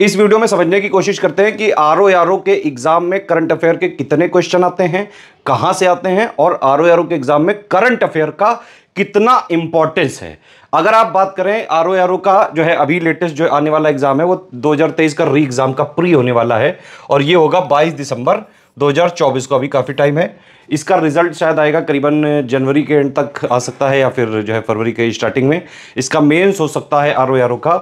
इस वीडियो में समझने की कोशिश करते हैं कि आर ओ आर ओ के एग्ज़ाम में करंट अफेयर के कितने क्वेश्चन आते हैं कहाँ से आते हैं और आर ओ आर ओ के एग्ज़ाम में करंट अफेयर का कितना इंपॉर्टेंस है अगर आप बात करें आर ओ आर ओ का जो है अभी लेटेस्ट जो आने वाला एग्ज़ाम है वो 2023 का री एग्ज़ाम का प्री होने वाला है और ये होगा 22 दिसंबर 2024 को अभी काफ़ी टाइम है इसका रिजल्ट शायद आएगा करीबन जनवरी के एंड तक आ सकता है या फिर जो है फरवरी के स्टार्टिंग में इसका मेन्स हो सकता है आर ओ का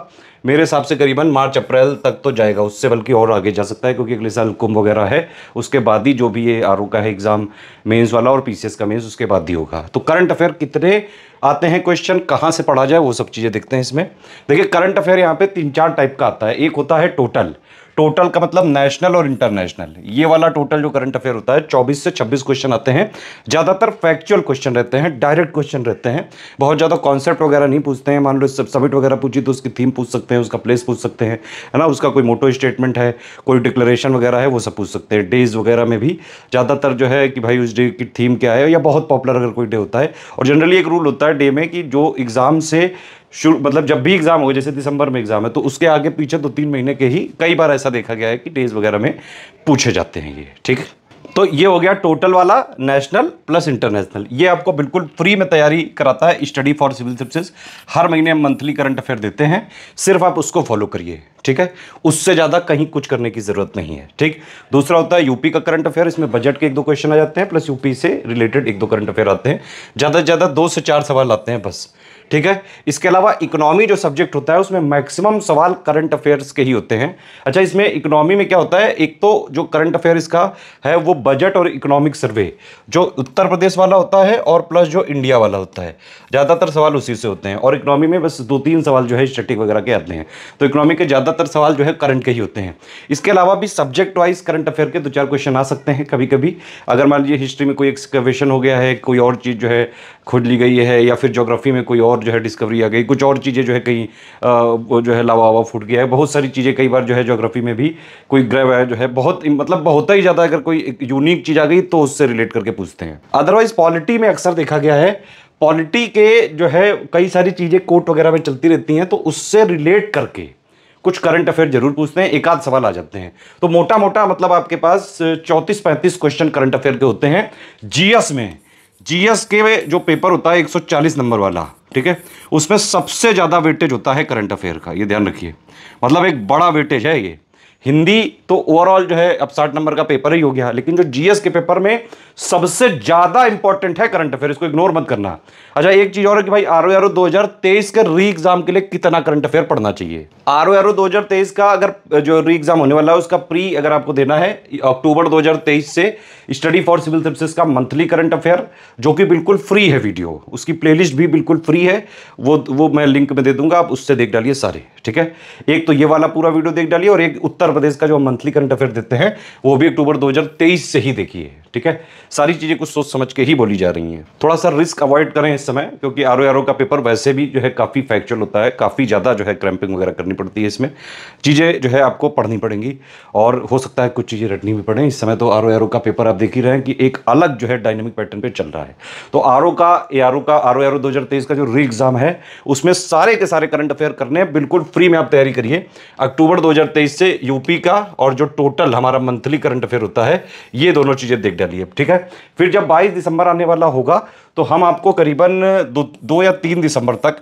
मेरे हिसाब से करीबन मार्च अप्रैल तक तो जाएगा उससे बल्कि और आगे जा सकता है क्योंकि अगले साल कुंभ वगैरह है उसके बाद ही जो भी ये आर का है एग्ज़ाम मेन्स वाला और पी का मेन्स उसके बाद ही होगा तो करंट अफेयर कितने आते हैं क्वेश्चन कहाँ से पढ़ा जाए वो सब चीज़ें देखते हैं इसमें देखिए करंट अफेयर यहाँ पे तीन चार टाइप का आता है एक होता है टोटल टोटल का मतलब नेशनल और इंटरनेशनल ये वाला टोटल जो करंट अफेयर होता है 24 से 26 क्वेश्चन आते हैं ज़्यादातर फैक्चुअल क्वेश्चन रहते हैं डायरेक्ट क्वेश्चन रहते हैं बहुत ज़्यादा कॉन्सेप्ट वगैरह नहीं पूछते हैं मान लो सबमिट वगैरह पूछी तो उसकी थीम पूछ सकते हैं उसका प्लेस पूछ सकते हैं है ना उसका कोई मोटो स्टेटमेंट है कोई डिक्लेरेशन वगैरह है वो सब पूछ सकते हैं डेज वगैरह में भी ज़्यादातर जो है कि भाई उस डे की थीम क्या है या बहुत पॉपुलर अगर कोई डे होता है और जनरली एक रूल होता है डे में कि जो एग्ज़ाम से शुरू मतलब जब भी एग्ज़ाम हो जैसे दिसंबर में एग्ज़ाम है तो उसके आगे पीछे दो तीन महीने के ही कई बार ऐसा देखा गया है कि डेज वगैरह में पूछे जाते हैं ये ठीक तो ये हो गया टोटल वाला नेशनल प्लस इंटरनेशनल ये आपको बिल्कुल फ्री में तैयारी कराता है स्टडी फॉर सिविल सर्विसेज हर महीने हम मंथली करंट अफेयर देते हैं सिर्फ आप उसको फॉलो करिए ठीक है उससे ज़्यादा कहीं कुछ करने की ज़रूरत नहीं है ठीक दूसरा होता है यूपी का करंट अफेयर इसमें बजट के एक दो क्वेश्चन आ जाते हैं प्लस यूपी से रिलेटेड एक दो करंट अफेयर आते हैं ज़्यादा से ज़्यादा दो से चार सवाल आते हैं बस ठीक है इसके अलावा इकोनॉमी जो सब्जेक्ट होता है उसमें मैक्सिमम सवाल करंट अफेयर्स के ही होते हैं अच्छा इसमें इकोनॉमी में क्या होता है एक तो जो करंट अफेयर इसका है वो बजट और इकोनॉमिक सर्वे जो उत्तर प्रदेश वाला होता है और प्लस जो इंडिया वाला होता है ज़्यादातर सवाल उसी से होते हैं और इकोनॉमी में बस दो तीन सवाल जो है स्टेटिक वगैरह के आते हैं तो इकोनॉमी के ज़्यादा ज़्यादातर सवाल जो है करंट के ही होते हैं इसके अलावा भी सब्जेक्ट वाइज करंट अफेयर के दो चार क्वेश्चन आ सकते हैं कभी कभी अगर मान लीजिए हिस्ट्री में कोई एक्सकवेशन हो गया है कोई और चीज़ जो है खोज ली गई है या फिर जोग्राफी में कोई और जो है डिस्कवरी आ गई कुछ और चीज़ें जो है कहीं वो जो है लावा वावा फूट गया है बहुत सारी चीज़ें कई बार जो है जोग्राफी में भी कोई ग्रह जो है बहुत मतलब बहुत ही ज़्यादा अगर कोई यूनिक चीज़ आ गई तो उससे रिलेट करके पूछते हैं अदरवाइज पॉलिटी में अक्सर देखा गया है पॉलिटी के जो है कई सारी चीज़ें कोर्ट वगैरह में चलती रहती हैं तो उससे रिलेट करके कुछ करंट अफेयर जरूर पूछते हैं एक आध सवाल आ जाते हैं तो मोटा मोटा मतलब आपके पास चौतीस पैंतीस क्वेश्चन करंट अफेयर के होते हैं जीएस में जीएस के जो पेपर होता है 140 नंबर वाला ठीक है उसमें सबसे ज़्यादा वेटेज होता है करंट अफेयर का ये ध्यान रखिए मतलब एक बड़ा वेटेज है ये हिंदी तो ओवरऑल जो है अब साठ नंबर का पेपर ही हो गया लेकिन जो जीएस के पेपर में सबसे ज़्यादा इंपॉर्टेंट है करंट अफेयर इसको इग्नोर मत करना अच्छा एक चीज़ और कि भाई आर ओ आर दो हज़ार तेईस के री एग्ज़ाम के लिए कितना करंट अफेयर पढ़ना चाहिए आर ओ आर दो हज़ार तेईस का अगर जो री एग्ज़ाम होने वाला है उसका प्री अगर आपको देना है अक्टूबर दो हज़ार तेईस से स्टडी फॉर सिविल सर्विसेज का मंथली करंट अफेयर जो कि बिल्कुल फ्री है वीडियो उसकी लिस्ट भी बिल्कुल फ्री है वो वो मैं लिंक में दे दूंगा आप उससे देख डालिए सारे ठीक है एक तो ये वाला पूरा वीडियो देख डालिए और एक उत्तर प्रदेश का जो मंथली करंट अफेयर देते हैं वो भी अक्टूबर 2023 से ही देखिए ठीक है सारी चीज़ें कुछ सोच समझ के ही बोली जा रही हैं थोड़ा सा रिस्क अवॉइड करें इस समय क्योंकि आर ओ का पेपर वैसे भी जो है काफ़ी फैक्चुअल होता है काफ़ी ज़्यादा जो है क्रैम्पिंग वगैरह करनी पड़ती है इसमें चीज़ें जो है आपको पढ़नी पड़ेंगी और हो सकता है कुछ चीज़ें रटनी भी पड़े इस समय तो आर ओ का पेपर आप देख ही रहे हैं कि एक अलग जो है डायनेमिक पैटर्न पर चल रहा है तो आर का ए का आर ओ आर का जो री एग्ज़ाम है उसमें सारे के सारे करंट अफेयर करने बिल्कुल फ्री में आप तैयारी करिए अक्टूबर दो से यू यूपी का और जो टोटल हमारा मंथली करंट अफेयर होता है ये दोनों चीज़ें देख डालिए ठीक है फिर जब बाईस दिसंबर आने वाला होगा तो हम आपको करीबन दो दो या तीन दिसंबर तक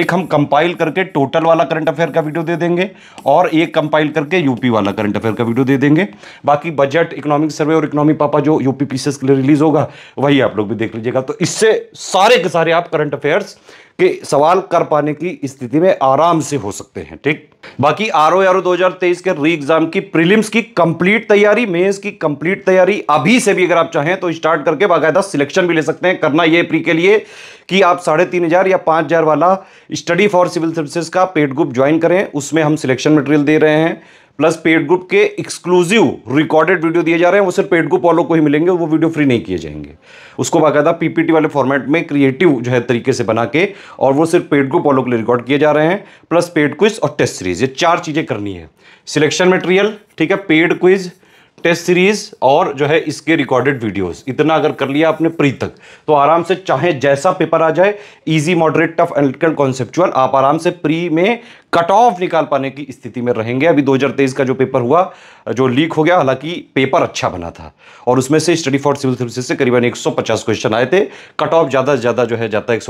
एक हम कंपाइल करके टोटल वाला करंट अफेयर का वीडियो दे देंगे और एक कंपाइल करके यूपी वाला करंट अफेयर का वीडियो दे देंगे बाकी बजट इकोनॉमिक सर्वे और इकोनॉमी पापा जो यूपी पीसीएस के लिए रिलीज होगा वही आप लोग भी देख लीजिएगा तो इससे सारे के सारे आप करंट अफेयर्स के सवाल कर पाने की स्थिति में आराम से हो सकते हैं ठीक बाकी आर ओ आर ओ दो के री एग्जाम की प्रीलिम्स की कंप्लीट तैयारी मेंस की कंप्लीट तैयारी अभी से भी अगर आप चाहें तो स्टार्ट करके बाकायदा सिलेक्शन भी ले सकते हैं करना ये लिए प्री के लिए कि आप साढ़े तीन हज़ार या पाँच हज़ार वाला स्टडी फॉर सिविल सर्विसेज का पेड ग्रुप ज्वाइन करें उसमें हम सिलेक्शन मटेरियल दे रहे हैं प्लस पेड ग्रुप के एक्सक्लूसिव रिकॉर्डेड वीडियो दिए जा रहे हैं वो सिर्फ पेड ग्रुप वालों को ही मिलेंगे वो वीडियो फ्री नहीं किए जाएंगे उसको बाकायदा पीपीटी वाले फॉर्मेट में क्रिएटिव जो है तरीके से बना के और वो सिर्फ पेड ग्रुप वालों के लिए रिकॉर्ड किए जा रहे हैं प्लस पेड क्विज और टेस्ट सीरीज ये चार चीज़ें करनी है सिलेक्शन मटेरियल ठीक है पेड क्विज़ टेस्ट सीरीज और जो है इसके रिकॉर्डेड वीडियोस इतना अगर कर लिया आपने प्री तक तो आराम से चाहे जैसा पेपर आ जाए easy moderate tough and conceptual आप आराम से प्री में कट ऑफ निकाल पाने की स्थिति में रहेंगे अभी 2023 का जो पेपर हुआ जो लीक हो गया हालांकि पेपर अच्छा बना था और उसमें से स्टडी फॉर सिविल सर्विसेज से करीबन 150 क्वेश्चन आए थे कट ऑफ ज़्यादा से ज़्यादा जो है जाता है एक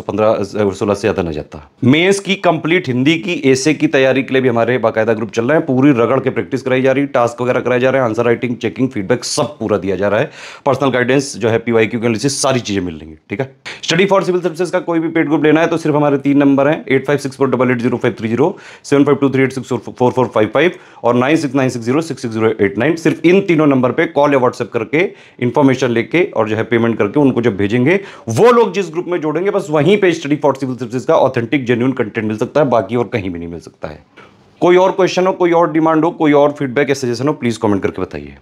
सोलह से ज़्यादा नहीं जाता मेन्स की कंप्लीट हिंदी की एसे की तैयारी के लिए भी हमारे बाकायदा ग्रुप चल रहे हैं पूरी रगड़ के प्रैक्टिस कराई जा रही है टास्क वगैरह कराए जा रहे हैं आंसर राइटिंग चेकिंग फीडबैक सब पूरा दिया जा रहा है पर्सनल गाइडेंस जो है पी वाई क्यू के सारी चीज़ें मिल रही ठीक है स्टडी फॉर सिविल सर्विसेज का कोई भी पेड ग्रुप लेना है तो सिर्फ हमारे तीन नंबर है eight five six four double eight zero five three zero seven five two three eight six four four five five और nine six nine six zero six six zero eight nine सिर्फ इन तीनों number पर call या WhatsApp करके information लेके और जो है पेमेंट करके उनको जब भेजेंगे वो लोग जिस ग्रुप में जोड़ेंगे बस वहीं पर स्टडी फॉर सिविल सर्विस का ऑथेंटिक जेन्यून कंटेंट मिल सकता है बाकी और कहीं भी नहीं मिल सकता है कोई और क्वेश्चन हो कोई और डिमांड हो कोई और फीडबैक या सजेशन हो प्लीज़ कॉमेंट करके बताइए